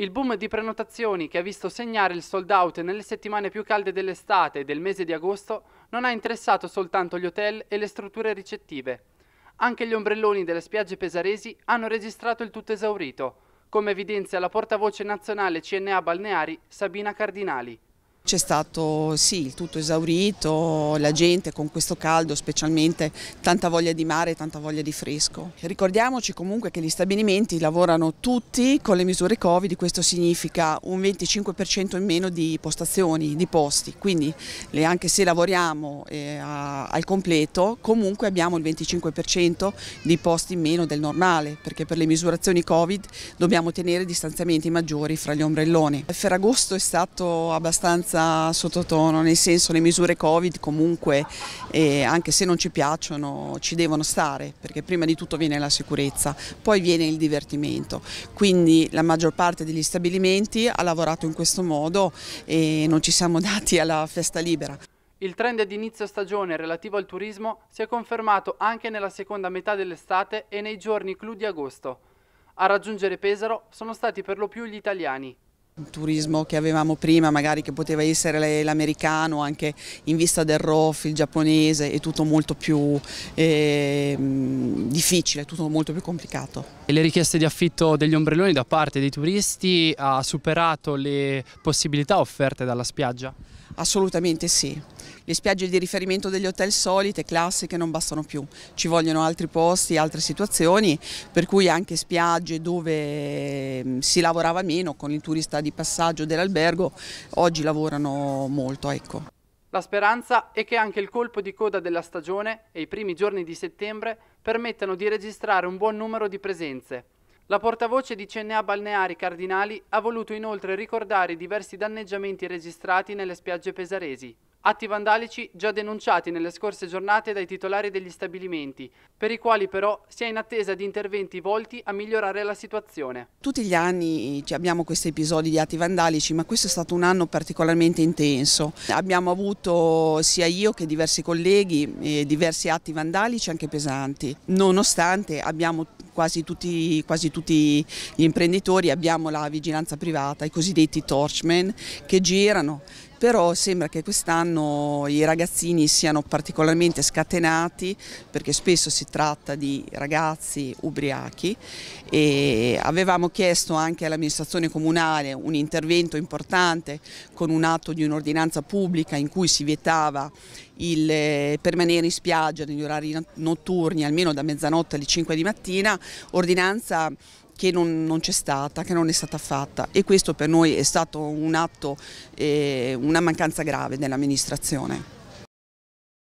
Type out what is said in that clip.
Il boom di prenotazioni che ha visto segnare il sold out nelle settimane più calde dell'estate e del mese di agosto non ha interessato soltanto gli hotel e le strutture ricettive. Anche gli ombrelloni delle spiagge pesaresi hanno registrato il tutto esaurito, come evidenzia la portavoce nazionale CNA Balneari Sabina Cardinali c'è stato sì, il tutto esaurito, la gente con questo caldo specialmente tanta voglia di mare e tanta voglia di fresco. Ricordiamoci comunque che gli stabilimenti lavorano tutti con le misure Covid, questo significa un 25% in meno di postazioni, di posti, quindi anche se lavoriamo eh, al completo comunque abbiamo il 25% di posti in meno del normale perché per le misurazioni Covid dobbiamo tenere distanziamenti maggiori fra gli ombrelloni. Il Ferragosto è stato abbastanza abbastanza sottotono, nel senso le misure Covid comunque, eh, anche se non ci piacciono, ci devono stare, perché prima di tutto viene la sicurezza, poi viene il divertimento. Quindi la maggior parte degli stabilimenti ha lavorato in questo modo e non ci siamo dati alla festa libera. Il trend di inizio stagione relativo al turismo si è confermato anche nella seconda metà dell'estate e nei giorni clou di agosto. A raggiungere Pesaro sono stati per lo più gli italiani, il turismo che avevamo prima, magari che poteva essere l'americano, anche in vista del ROF, il giapponese, è tutto molto più eh, difficile, tutto molto più complicato. E le richieste di affitto degli ombrelloni da parte dei turisti ha superato le possibilità offerte dalla spiaggia? Assolutamente sì. Le spiagge di riferimento degli hotel solite, classiche, non bastano più. Ci vogliono altri posti, altre situazioni, per cui anche spiagge dove ehm, si lavorava meno con il turista di di passaggio dell'albergo, oggi lavorano molto. Ecco. La speranza è che anche il colpo di coda della stagione e i primi giorni di settembre permettano di registrare un buon numero di presenze. La portavoce di CNA Balneari Cardinali ha voluto inoltre ricordare i diversi danneggiamenti registrati nelle spiagge pesaresi, atti vandalici già denunciati nelle scorse giornate dai titolari degli stabilimenti, per i quali però si è in attesa di interventi volti a migliorare la situazione. Tutti gli anni eh, abbiamo questi episodi di atti vandalici, ma questo è stato un anno particolarmente intenso. Abbiamo avuto sia io che diversi colleghi eh, diversi atti vandalici anche pesanti, nonostante abbiamo quasi tutti, quasi tutti gli imprenditori abbiamo la vigilanza privata, i cosiddetti torchman che girano però sembra che quest'anno i ragazzini siano particolarmente scatenati perché spesso si tratta di ragazzi ubriachi e avevamo chiesto anche all'amministrazione comunale un intervento importante con un atto di un'ordinanza pubblica in cui si vietava il eh, permanere in spiaggia negli orari notturni almeno da mezzanotte alle 5 di mattina ordinanza che non, non c'è stata, che non è stata fatta e questo per noi è stato un atto, eh, una mancanza grave dell'amministrazione.